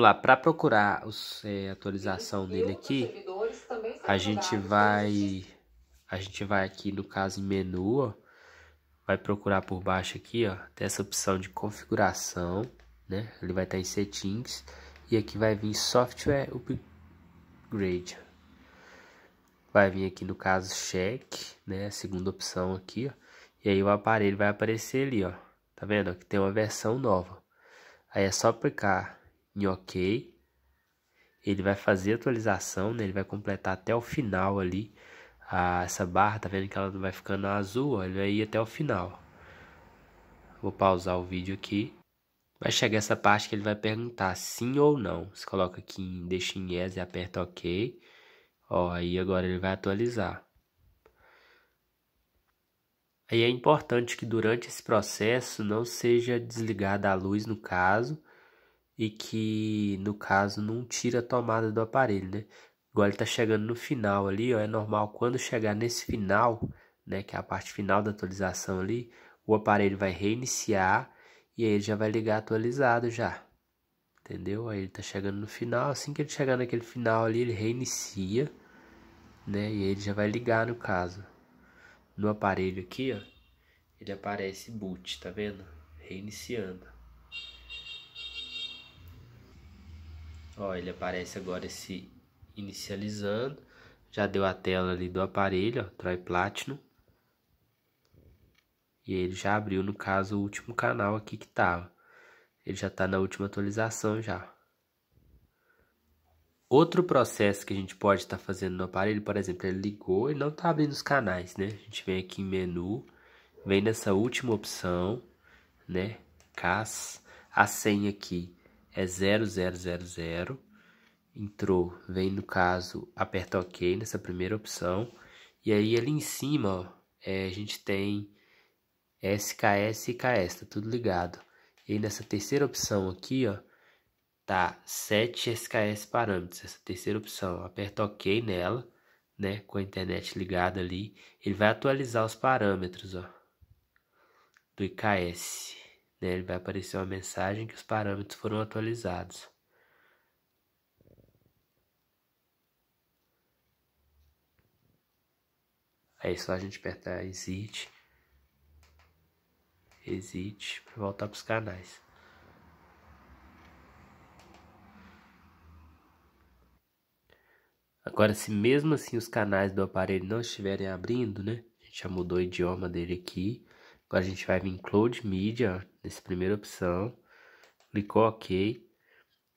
lá para procurar os, é, atualização dele aqui a gente vai né? a gente vai aqui no caso em menu ó, vai procurar por baixo aqui ó tem essa opção de configuração né ele vai estar tá em settings e aqui vai vir software upgrade vai vir aqui no caso check, né segunda opção aqui ó e aí o aparelho vai aparecer ali ó tá vendo que tem uma versão nova aí é só clicar em OK. Ele vai fazer atualização, né? Ele vai completar até o final ali. Ah, essa barra, tá vendo que ela vai ficando azul? Ele vai ir até o final. Vou pausar o vídeo aqui. Vai chegar essa parte que ele vai perguntar sim ou não. Você coloca aqui em deixa em yes e aperta OK. Ó, aí agora ele vai atualizar. Aí é importante que durante esse processo não seja desligada a luz no caso, e que no caso não tira a tomada do aparelho, né? Agora ele tá chegando no final ali, ó, é normal quando chegar nesse final, né, que é a parte final da atualização ali, o aparelho vai reiniciar e aí ele já vai ligar atualizado já. Entendeu? Aí ele tá chegando no final, assim que ele chegar naquele final ali, ele reinicia, né? E aí ele já vai ligar no caso. No aparelho aqui, ó, ele aparece boot, tá vendo? Reiniciando. Ó, ele aparece agora se inicializando. Já deu a tela ali do aparelho, ó, Troy Platinum. E ele já abriu, no caso, o último canal aqui que tava. Ele já tá na última atualização já. Outro processo que a gente pode estar tá fazendo no aparelho, por exemplo, ele ligou e não tá abrindo os canais, né? A gente vem aqui em menu, vem nessa última opção, né? CAS, a senha aqui é 0000. Entrou, vem no caso, aperta OK nessa primeira opção. E aí ali em cima, ó, é, a gente tem SKS e KS, tá tudo ligado. E nessa terceira opção aqui, ó, tá 7 SKS parâmetros, essa terceira opção. Aperta OK nela, né, com a internet ligada ali, ele vai atualizar os parâmetros, ó, do IKS. Ele vai aparecer uma mensagem que os parâmetros foram atualizados. Aí é só a gente apertar exit, exit para voltar para os canais. Agora, se mesmo assim os canais do aparelho não estiverem abrindo, né? A gente já mudou o idioma dele aqui. Agora a gente vai vir em Cloud Media, nessa primeira opção. Clicou OK.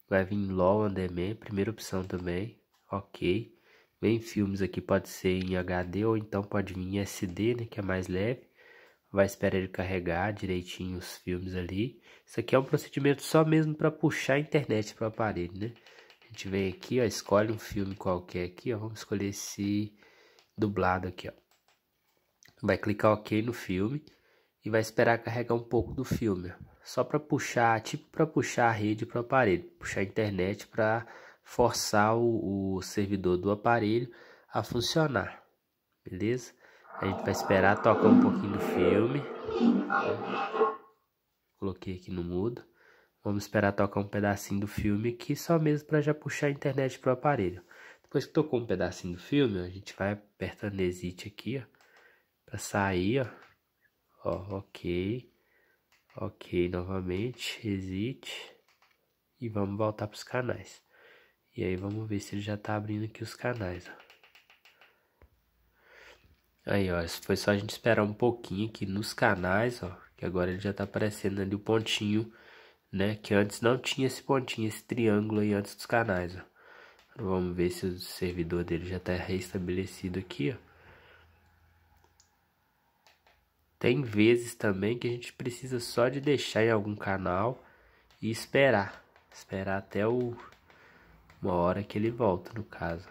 Vai vir em Law on Demand, primeira opção também. OK. Vem filmes aqui, pode ser em HD ou então pode vir em SD, né, que é mais leve. Vai esperar ele carregar direitinho os filmes ali. Isso aqui é um procedimento só mesmo para puxar a internet para o aparelho, né? A gente vem aqui, ó, escolhe um filme qualquer aqui, ó, vamos escolher esse dublado aqui, ó. Vai clicar OK no filme e vai esperar carregar um pouco do filme, só para puxar, tipo para puxar a rede para o aparelho, puxar a internet para forçar o, o servidor do aparelho a funcionar, beleza? A gente vai esperar tocar um pouquinho do filme. Coloquei aqui no mudo. Vamos esperar tocar um pedacinho do filme aqui, só mesmo para já puxar a internet para o aparelho. Depois que tocou um pedacinho do filme, a gente vai apertando exit aqui, ó, para sair, ó ó, ok, ok, novamente, exit, e vamos voltar para os canais. E aí vamos ver se ele já está abrindo aqui os canais, ó. Aí, ó, foi só a gente esperar um pouquinho aqui nos canais, ó, que agora ele já tá aparecendo ali o pontinho, né, que antes não tinha esse pontinho, esse triângulo aí antes dos canais, ó. Vamos ver se o servidor dele já tá reestabelecido aqui, ó. Tem vezes também que a gente precisa só de deixar em algum canal e esperar. Esperar até o, uma hora que ele volta, no caso.